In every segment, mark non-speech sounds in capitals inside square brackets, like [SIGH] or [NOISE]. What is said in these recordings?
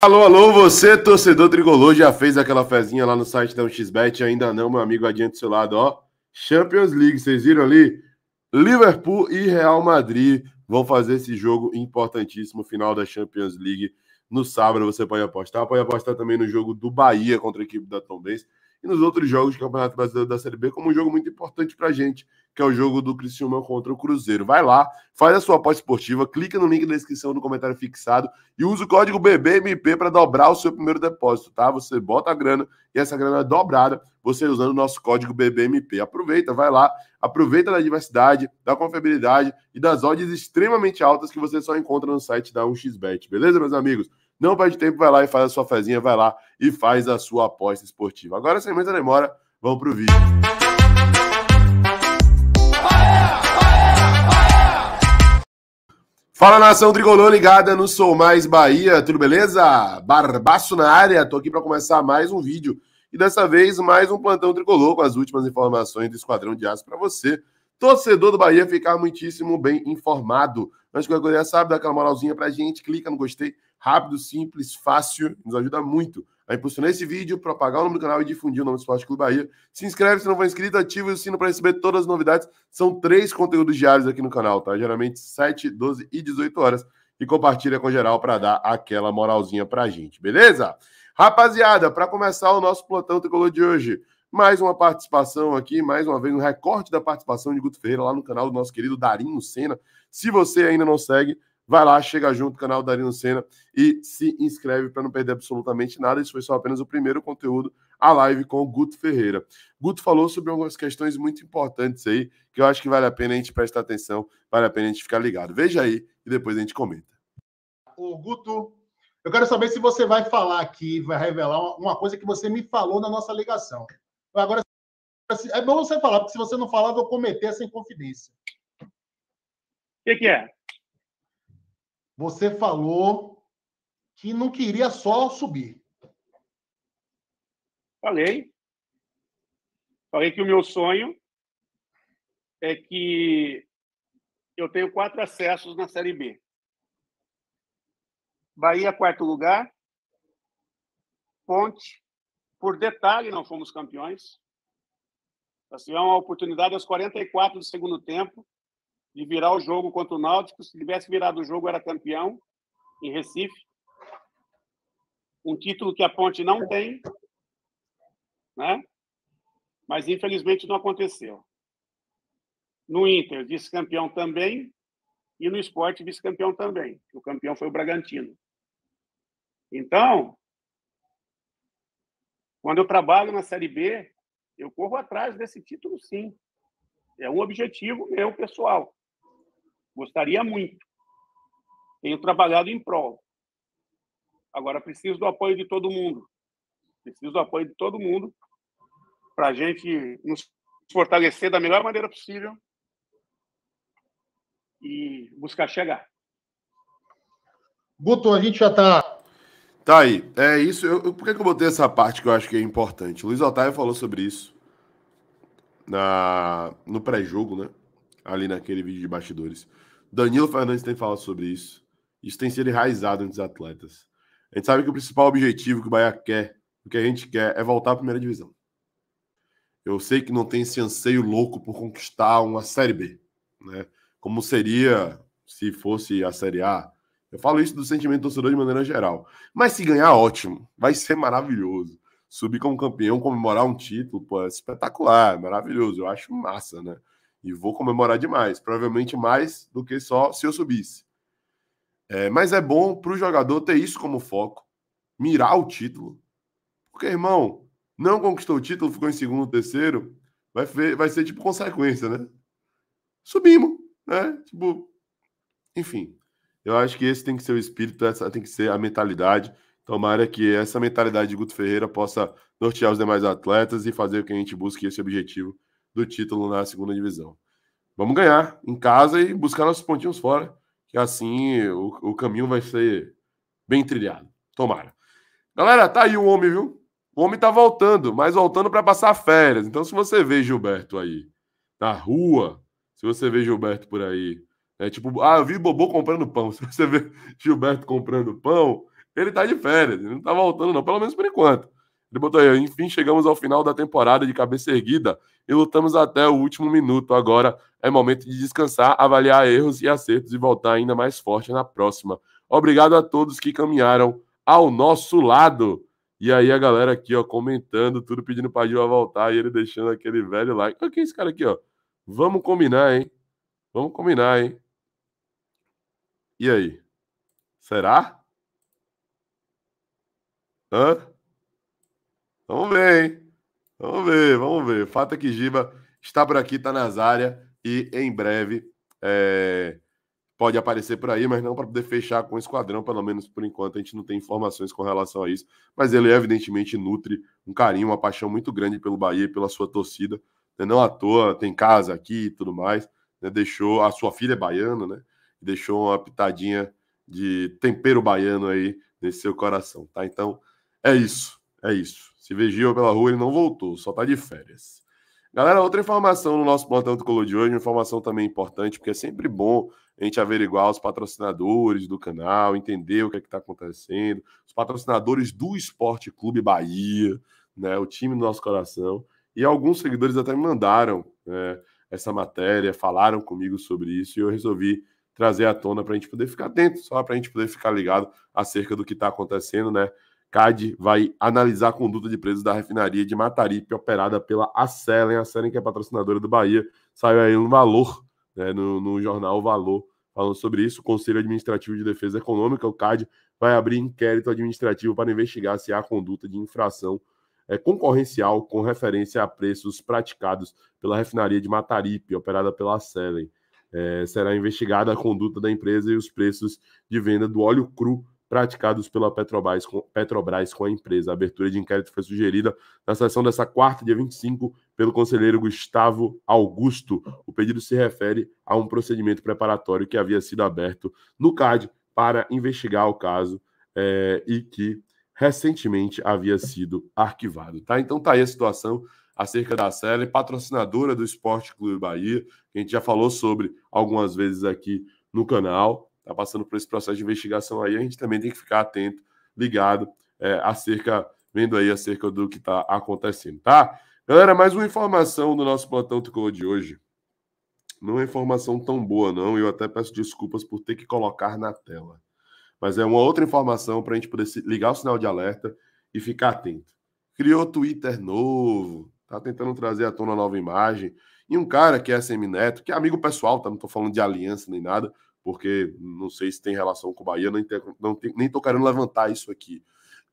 Alô, alô, você, torcedor trigolou já fez aquela fezinha lá no site da XBet? Ainda não, meu amigo, adiante do seu lado, ó. Champions League, vocês viram ali? Liverpool e Real Madrid vão fazer esse jogo importantíssimo, final da Champions League no sábado. Você pode apostar, pode apostar também no jogo do Bahia contra a equipe da Tom Benz e nos outros jogos do Campeonato Brasileiro da Série B, como um jogo muito importante pra gente, que é o jogo do Criciúma contra o Cruzeiro. Vai lá, faz a sua aposta esportiva, clica no link da descrição do comentário fixado e usa o código BBMP para dobrar o seu primeiro depósito, tá? Você bota a grana e essa grana é dobrada você usando o nosso código BBMP. Aproveita, vai lá, aproveita da diversidade, da confiabilidade e das odds extremamente altas que você só encontra no site da 1xBet, beleza, meus amigos? Não perde tempo, vai lá e faz a sua fezinha, vai lá e faz a sua aposta esportiva. Agora, sem mais demora, vamos pro vídeo. Fala nação tricolor ligada no Sou Mais Bahia, tudo beleza? Barbaço na área, tô aqui para começar mais um vídeo e dessa vez mais um plantão tricolor com as últimas informações do Esquadrão de Aço para você, torcedor do Bahia, ficar muitíssimo bem informado. Mas que eu coisa, sabe, dá aquela moralzinha pra gente, clica no gostei, rápido, simples, fácil, nos ajuda muito a tá impulsionar esse vídeo, propagar o nome do canal e difundir o nome do Esporte Clube Bahia. Se inscreve se não for inscrito, ativa o sino para receber todas as novidades. São três conteúdos diários aqui no canal, tá? Geralmente 7, 12 e 18 horas. E compartilha com geral para dar aquela moralzinha para a gente, beleza? Rapaziada, para começar o nosso plantão tricolor de hoje, mais uma participação aqui, mais uma vez um recorte da participação de Guto Ferreira lá no canal do nosso querido Darinho Senna. Se você ainda não segue, vai lá, chega junto, canal Darino Senna e se inscreve para não perder absolutamente nada. Isso foi só apenas o primeiro conteúdo, a live com o Guto Ferreira. Guto falou sobre algumas questões muito importantes aí, que eu acho que vale a pena a gente prestar atenção, vale a pena a gente ficar ligado. Veja aí e depois a gente comenta. O Guto, eu quero saber se você vai falar aqui, vai revelar uma coisa que você me falou na nossa ligação. Agora, é bom você falar, porque se você não falar, eu vou cometer essa inconfidência. O que, que é? você falou que não queria só subir. Falei. Falei que o meu sonho é que eu tenho quatro acessos na Série B. Bahia, quarto lugar. Ponte, por detalhe, não fomos campeões. assim é uma oportunidade aos 44 do segundo tempo de virar o jogo contra o Náutico. Se tivesse virado o jogo, era campeão em Recife. Um título que a Ponte não tem, né? mas infelizmente não aconteceu. No Inter, vice-campeão também, e no esporte, vice-campeão também. O campeão foi o Bragantino. Então, quando eu trabalho na Série B, eu corro atrás desse título, sim. É um objetivo meu pessoal. Gostaria muito. Tenho trabalhado em prol. Agora preciso do apoio de todo mundo. Preciso do apoio de todo mundo para a gente nos fortalecer da melhor maneira possível e buscar chegar. Guto, a gente já está. Tá aí. É isso. Eu, por que, que eu botei essa parte que eu acho que é importante? Luiz Otávio falou sobre isso na, no pré-jogo, né? Ali naquele vídeo de bastidores. Danilo Fernandes tem falado sobre isso. Isso tem sido enraizado entre os atletas. A gente sabe que o principal objetivo que o Bahia quer, o que a gente quer, é voltar à primeira divisão. Eu sei que não tem esse anseio louco por conquistar uma Série B, né? Como seria se fosse a Série A. Eu falo isso do sentimento do torcedor de maneira geral. Mas se ganhar, ótimo. Vai ser maravilhoso. Subir como campeão, comemorar um título, pô, é espetacular, é maravilhoso. Eu acho massa, né? E vou comemorar demais, provavelmente mais do que só se eu subisse. É, mas é bom para o jogador ter isso como foco, mirar o título. Porque, irmão, não conquistou o título, ficou em segundo, terceiro, vai, ver, vai ser tipo consequência, né? Subimos, né? Tipo, enfim, eu acho que esse tem que ser o espírito, essa tem que ser a mentalidade. Tomara que essa mentalidade de Guto Ferreira possa nortear os demais atletas e fazer com que a gente busque esse objetivo do título na segunda divisão. Vamos ganhar em casa e buscar nossos pontinhos fora, que assim o, o caminho vai ser bem trilhado. Tomara. Galera, tá aí o homem, viu? O homem tá voltando, mas voltando para passar férias. Então, se você vê Gilberto aí na rua, se você vê Gilberto por aí, é tipo, ah, eu vi Bobô comprando pão. [LAUGHS] Se você vê Gilberto comprando pão, ele tá de férias, ele não tá voltando, não, pelo menos por enquanto. Ele botou aí, enfim, chegamos ao final da temporada de cabeça erguida e lutamos até o último minuto. Agora é momento de descansar, avaliar erros e acertos e voltar ainda mais forte na próxima. Obrigado a todos que caminharam ao nosso lado. E aí a galera aqui, ó, comentando, tudo pedindo para Gil voltar e ele deixando aquele velho like. Olha quem é esse cara aqui, ó. Vamos combinar, hein? Vamos combinar, hein? E aí? Será? Hã? Vamos ver, hein? Vamos ver, vamos ver. Fato é que Giba está por aqui, está nas áreas e em breve é, pode aparecer por aí, mas não para poder fechar com o esquadrão, pelo menos por enquanto a gente não tem informações com relação a isso. Mas ele evidentemente nutre um carinho, uma paixão muito grande pelo Bahia e pela sua torcida. Né? Não à toa, tem casa aqui e tudo mais. Né? Deixou a sua filha é baiana, né? Deixou uma pitadinha de tempero baiano aí nesse seu coração, tá? Então é isso. É isso. Se vigiou pela rua, ele não voltou, só está de férias. Galera, outra informação no nosso plantão do colo de hoje, uma informação também importante, porque é sempre bom a gente averiguar os patrocinadores do canal, entender o que é está acontecendo, os patrocinadores do Esporte Clube Bahia, né, o time do nosso coração. E alguns seguidores até me mandaram né, essa matéria, falaram comigo sobre isso, e eu resolvi trazer à tona para a gente poder ficar atento, só para a gente poder ficar ligado acerca do que está acontecendo, né? CAD vai analisar a conduta de preços da refinaria de Mataripe, operada pela Acelen, a Acelen que é patrocinadora do Bahia. Saiu aí um valor, né, no, no jornal Valor, falando sobre isso. O Conselho Administrativo de Defesa Econômica, o CAD, vai abrir inquérito administrativo para investigar se há conduta de infração é, concorrencial com referência a preços praticados pela refinaria de Mataripe, operada pela Acelen. É, será investigada a conduta da empresa e os preços de venda do óleo cru praticados pela Petrobras com, Petrobras com a empresa. A abertura de inquérito foi sugerida na sessão dessa quarta, dia 25, pelo conselheiro Gustavo Augusto. O pedido se refere a um procedimento preparatório que havia sido aberto no CAD para investigar o caso é, e que recentemente havia sido arquivado. Tá? Então tá aí a situação acerca da Sele, patrocinadora do Esporte Clube Bahia, que a gente já falou sobre algumas vezes aqui no canal está passando por esse processo de investigação aí, a gente também tem que ficar atento, ligado, é, acerca, vendo aí acerca do que está acontecendo, tá? Galera, mais uma informação do nosso plantão tricolor de hoje. Não é informação tão boa, não. Eu até peço desculpas por ter que colocar na tela. Mas é uma outra informação para a gente poder ligar o sinal de alerta e ficar atento. Criou Twitter novo, tá tentando trazer à tona nova imagem. E um cara que é semi-neto, que é amigo pessoal, tá? Não tô falando de aliança nem nada porque não sei se tem relação com o Bahia, não, não nem estou querendo levantar isso aqui.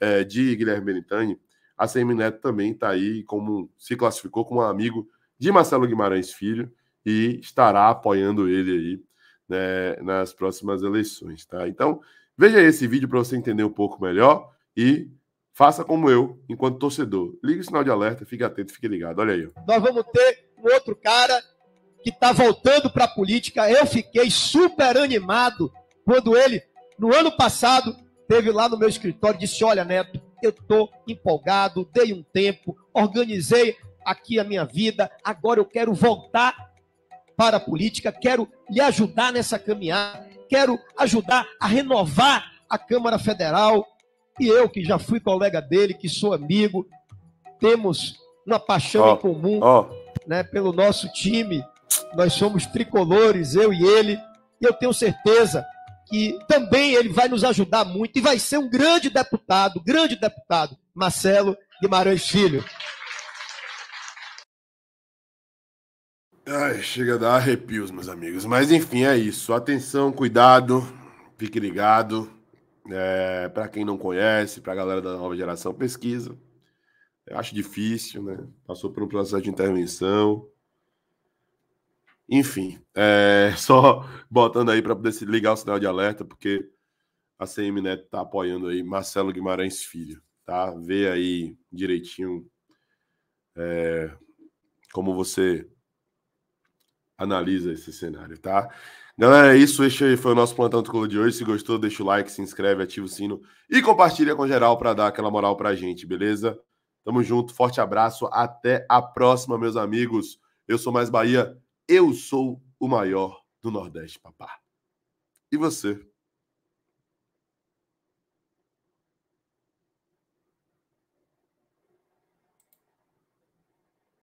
É, de Guilherme Benitani, a Semi Neto também está aí, como se classificou como um amigo de Marcelo Guimarães Filho e estará apoiando ele aí né, nas próximas eleições. Tá? Então, veja esse vídeo para você entender um pouco melhor e faça como eu, enquanto torcedor. Ligue o sinal de alerta, fique atento, fique ligado. Olha aí. Nós vamos ter um outro cara que está voltando para a política. Eu fiquei super animado quando ele, no ano passado, teve lá no meu escritório e disse: Olha, Neto, eu estou empolgado, dei um tempo, organizei aqui a minha vida, agora eu quero voltar para a política, quero lhe ajudar nessa caminhada, quero ajudar a renovar a Câmara Federal. E eu, que já fui colega dele, que sou amigo, temos uma paixão oh, em comum oh. né, pelo nosso time nós somos tricolores, eu e ele, e eu tenho certeza que também ele vai nos ajudar muito e vai ser um grande deputado, grande deputado, Marcelo Guimarães Filho. Ai, chega a dar arrepios, meus amigos. Mas enfim, é isso. Atenção, cuidado, fique ligado. É, para quem não conhece, para a galera da nova geração, pesquisa. Eu acho difícil, né? Passou por um processo de intervenção. Enfim, é, [LAUGHS] só botando aí para poder ligar o sinal de alerta, porque a CMNet está apoiando aí Marcelo Guimarães Filho, tá? Vê aí direitinho é, como você analisa esse cenário, tá? Galera, é isso. Este foi o nosso Plantão Tricolor de hoje. Se gostou, deixa o like, se inscreve, ativa o sino e compartilha com geral para dar aquela moral para gente, beleza? Tamo junto, forte abraço, até a próxima, meus amigos. Eu sou Mais Bahia. Eu sou o maior do Nordeste, papá. E você?